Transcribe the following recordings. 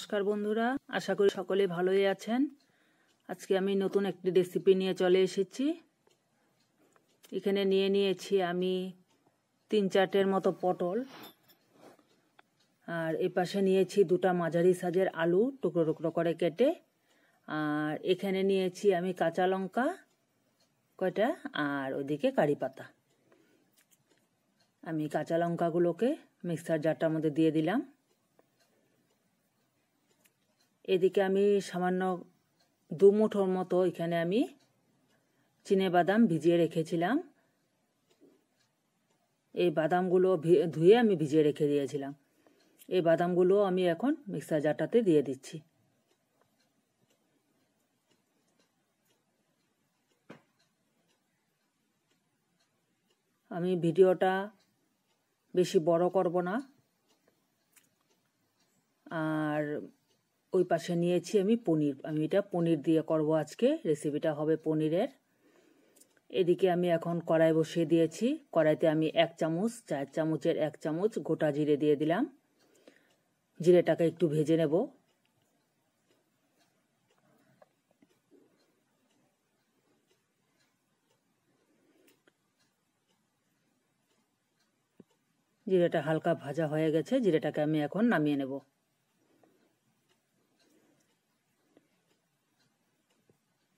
নমস্কার বন্ধুরা আশা করি সকলে ভালোই আছেন আজকে আমি নতুন একটি রেসিপি নিয়ে চলে এসেছি এখানে নিয়ে নিয়েছি আমি তিন চারটের মতো পটল আর এপাশে পাশে নিয়েছি দুটা মাঝারি সাজের আলু টুকরো টুকরো করে কেটে আর এখানে নিয়েছি আমি কাঁচা লঙ্কা কয়টা আর ওদিকে কারি পাতা আমি কাঁচা লঙ্কাগুলোকে মিক্সার জারটার মধ্যে দিয়ে দিলাম এদিকে আমি সামান্য দু মুঠোর মতো এখানে আমি চিনে বাদাম ভিজিয়ে রেখেছিলাম এই বাদামগুলো ধুয়ে আমি ভিজিয়ে রেখে দিয়েছিলাম এই বাদামগুলো আমি এখন মিক্সার জারটাতে দিয়ে দিচ্ছি আমি ভিডিওটা বেশি বড় করব না আর ওই পাশে নিয়েছি আমি পনির আমি এটা পনির দিয়ে করব আজকে রেসিপিটা হবে পনিরের এদিকে আমি এখন কড়াই বসিয়ে দিয়েছি কড়াইতে আমি এক চামচ চার চামচের এক চামচ গোটা জিরে দিয়ে দিলাম জিরেটাকে একটু ভেজে নেব জিরেটা হালকা ভাজা হয়ে গেছে জিরেটাকে আমি এখন নামিয়ে নেব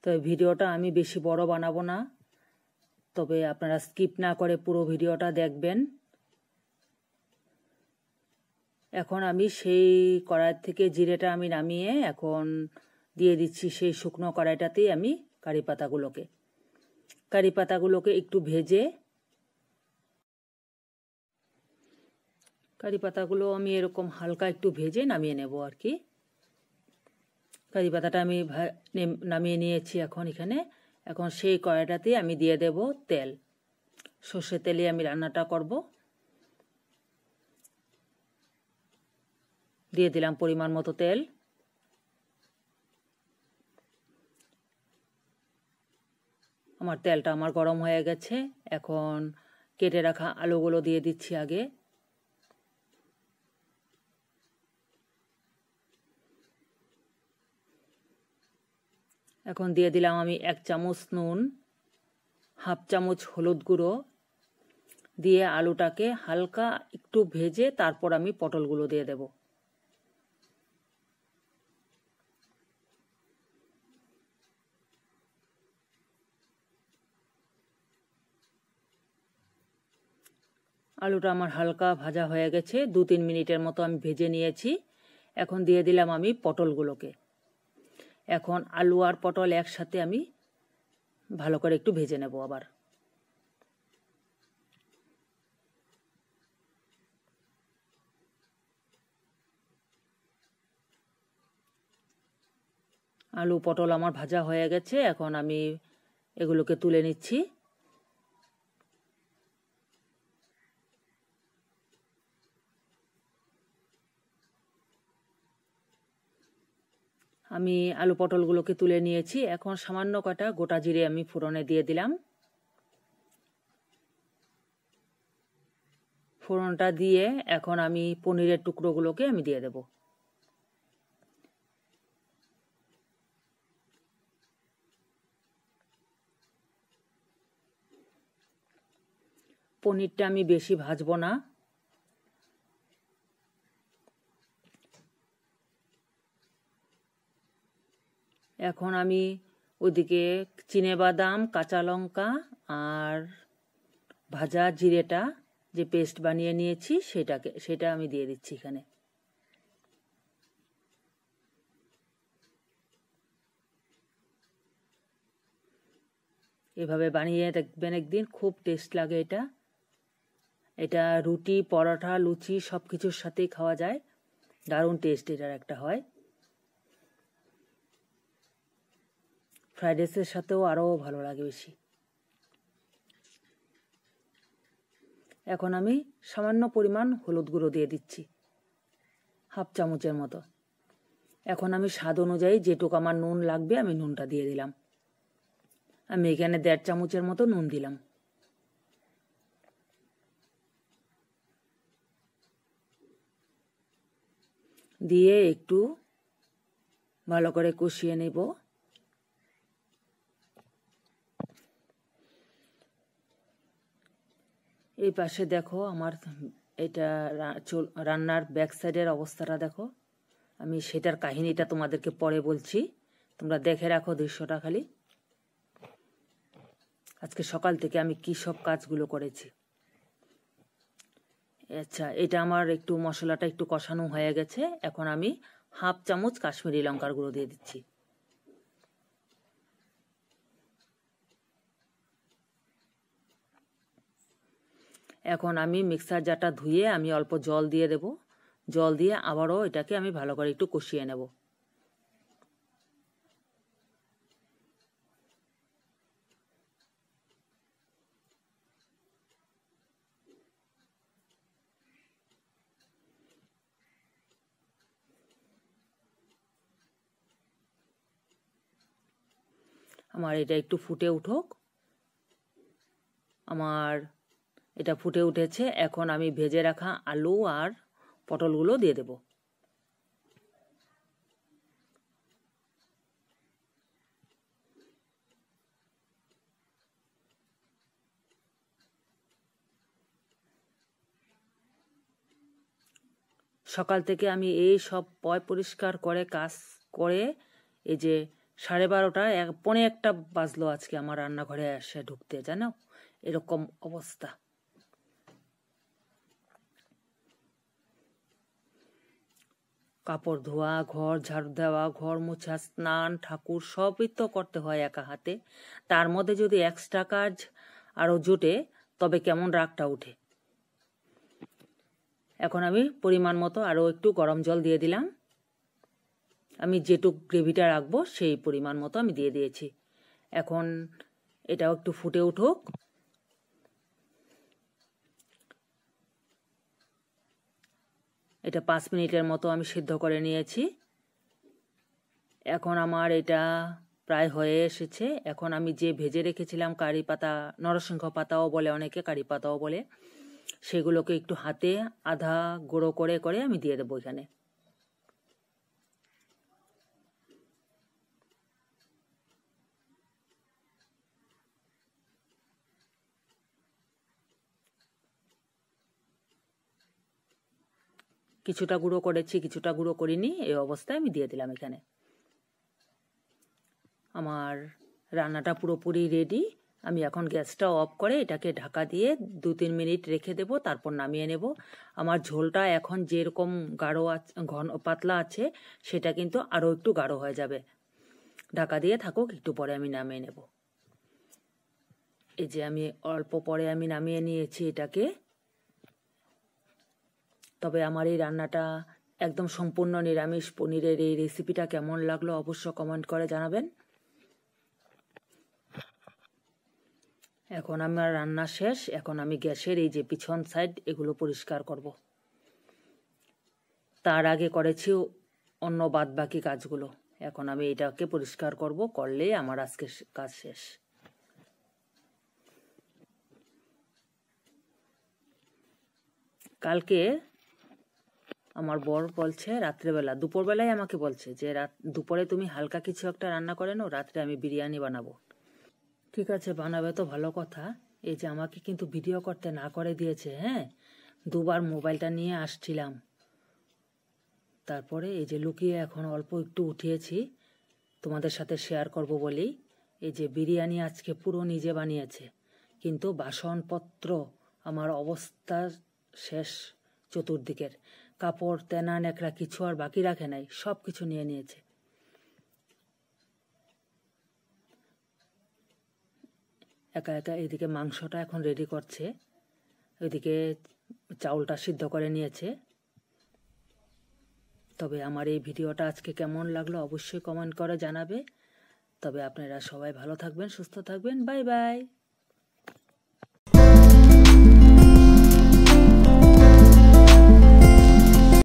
তো ভিডিওটা আমি বেশি বড় বানাবো না তবে আপনারা স্কিপ না করে পুরো ভিডিওটা দেখবেন এখন আমি সেই কড়াই থেকে জিরেটা আমি নামিয়ে এখন দিয়ে দিচ্ছি সেই শুকনো কড়াইটাতেই আমি কারি পাতাগুলোকে কারি পাতাগুলোকে একটু ভেজে কারি পাতাগুলো আমি এরকম হালকা একটু ভেজে নামিয়ে নেব আর কি কারি পাতাটা আমি নামিয়ে নিয়েছি এখন এখানে এখন সেই কড়াইটাতে আমি দিয়ে দেব তেল সর্ষে তেলে আমি রান্নাটা করব দিয়ে দিলাম পরিমাণ মতো তেল আমার তেলটা আমার গরম হয়ে গেছে এখন কেটে রাখা আলুগুলো দিয়ে দিচ্ছি আগে এখন দিয়ে দিলাম আমি এক চামচ নুন হাফ চামচ হলুদ গুঁড়ো দিয়ে আলুটাকে হালকা একটু ভেজে তারপর আমি পটলগুলো দিয়ে দেব আলুটা আমার হালকা ভাজা হয়ে গেছে দু তিন মিনিটের মতো আমি ভেজে নিয়েছি এখন দিয়ে দিলাম আমি পটলগুলোকে এখন আলু আর পটল একসাথে আমি ভালো করে একটু ভেজে নেব আবার আলু পটল আমার ভাজা হয়ে গেছে এখন আমি এগুলোকে তুলে নিচ্ছি আমি আলু পটলগুলোকে তুলে নিয়েছি এখন সামান্য কটা গোটা জিরে আমি ফোড়নে দিয়ে দিলাম ফোড়নটা দিয়ে এখন আমি পনিরের টুকরোগুলোকে আমি দিয়ে দেব পনিরটা আমি বেশি ভাজবো না এখন আমি ওদিকে বাদাম কাঁচা লঙ্কা আর ভাজা জিরেটা যে পেস্ট বানিয়ে নিয়েছি সেটাকে সেটা আমি দিয়ে দিচ্ছি এখানে এভাবে বানিয়ে দেখবেন একদিন খুব টেস্ট লাগে এটা এটা রুটি পরোটা লুচি সব কিছুর সাথেই খাওয়া যায় দারুণ টেস্ট এটার একটা হয় ফ্রাইড রাইসের সাথেও আরও ভালো লাগে বেশি এখন আমি সামান্য পরিমাণ হলুদ গুঁড়ো দিয়ে দিচ্ছি হাফ চামচের মতো এখন আমি স্বাদ অনুযায়ী যেটুকু আমার নুন লাগবে আমি নুনটা দিয়ে দিলাম আমি এখানে দেড় চামচের মতো নুন দিলাম দিয়ে একটু ভালো করে কষিয়ে নেব এই পাশে দেখো আমার এটা রান্নার ব্যাক সাইডের অবস্থাটা দেখো আমি সেটার কাহিনীটা তোমাদেরকে পরে বলছি তোমরা দেখে রাখো দৃশ্যটা খালি আজকে সকাল থেকে আমি কী সব কাজগুলো করেছি আচ্ছা এটা আমার একটু মশলাটা একটু কষানো হয়ে গেছে এখন আমি হাফ চামচ কাশ্মীরি লঙ্কার গুঁড়ো দিয়ে দিচ্ছি এখন আমি মিক্সার জারটা ধুয়ে আমি অল্প জল দিয়ে দেব জল দিয়ে আবারও এটাকে আমি ভালো করে একটু কষিয়ে নেব আমার এটা একটু ফুটে উঠুক আমার এটা ফুটে উঠেছে এখন আমি ভেজে রাখা আলু আর পটলগুলো দিয়ে দেব সকাল থেকে আমি এই সব পয় পরিষ্কার করে কাজ করে এই যে সাড়ে বারোটা পনে একটা বাজলো আজকে আমার রান্নাঘরে এসে ঢুকতে জানো এরকম অবস্থা কাপড় ধোয়া ঘর ঝাড়ু দেওয়া ঘর মোছা স্নান ঠাকুর সবই তো করতে হয় একা হাতে তার মধ্যে যদি এক্সট্রা কাজ আরও জোটে তবে কেমন রাগটা উঠে এখন আমি পরিমাণ মতো আরও একটু গরম জল দিয়ে দিলাম আমি যেটুক গ্রেভিটা রাখবো সেই পরিমাণ মতো আমি দিয়ে দিয়েছি এখন এটাও একটু ফুটে উঠুক এটা পাঁচ মিনিটের মতো আমি সিদ্ধ করে নিয়েছি এখন আমার এটা প্রায় হয়ে এসেছে এখন আমি যে ভেজে রেখেছিলাম কারি পাতা নরসিংহ পাতাও বলে অনেকে কারি পাতাও বলে সেগুলোকে একটু হাতে আধা গুঁড়ো করে করে আমি দিয়ে দেবো এখানে কিছুটা গুঁড়ো করেছি কিছুটা গুঁড়ো করিনি এই অবস্থায় আমি দিয়ে দিলাম এখানে আমার রান্নাটা পুরোপুরি রেডি আমি এখন গ্যাসটা অফ করে এটাকে ঢাকা দিয়ে দু তিন মিনিট রেখে দেব তারপর নামিয়ে নেব আমার ঝোলটা এখন যেরকম গাঢ় ঘন পাতলা আছে সেটা কিন্তু আরও একটু গাঢ় হয়ে যাবে ঢাকা দিয়ে থাকুক একটু পরে আমি নামিয়ে নেব এই যে আমি অল্প পরে আমি নামিয়ে নিয়েছি এটাকে তবে আমার এই রান্নাটা একদম সম্পূর্ণ নিরামিষ পনিরের এই রেসিপিটা কেমন লাগলো অবশ্য কমেন্ট করে জানাবেন এখন আমার রান্না শেষ এখন আমি গ্যাসের এই যে পিছন সাইড এগুলো পরিষ্কার করব তার আগে করেছি অন্য বাদ বাকি কাজগুলো এখন আমি এটাকে পরিষ্কার করব করলেই আমার আজকে কাজ শেষ কালকে আমার বর বলছে রাত্রেবেলা দুপুরবেলায় আমাকে বলছে যে রাত দুপুরে তুমি হালকা কিছু একটা রান্না করে নাও রাত্রে আমি বিরিয়ানি বানাবো ঠিক আছে বানাবে তো ভালো কথা এই যে আমাকে কিন্তু ভিডিও করতে না করে দিয়েছে হ্যাঁ দুবার মোবাইলটা নিয়ে আসছিলাম তারপরে এই যে লুকিয়ে এখন অল্প একটু উঠিয়েছি তোমাদের সাথে শেয়ার করব বলেই এই যে বিরিয়ানি আজকে পুরো নিজে বানিয়েছে কিন্তু বাসনপত্র আমার অবস্থা শেষ চতুর্দিকের কাপড় তেনা নেকড়া কিছু আর বাকি রাখে নাই সব কিছু নিয়ে নিয়েছে একা একা এদিকে মাংসটা এখন রেডি করছে ওইদিকে চাউলটা সিদ্ধ করে নিয়েছে তবে আমার এই ভিডিওটা আজকে কেমন লাগলো অবশ্যই কমেন্ট করে জানাবে তবে আপনারা সবাই ভালো থাকবেন সুস্থ থাকবেন বাই বাই